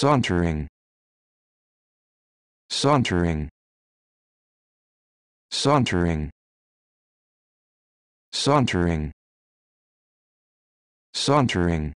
sauntering sauntering sauntering sauntering sauntering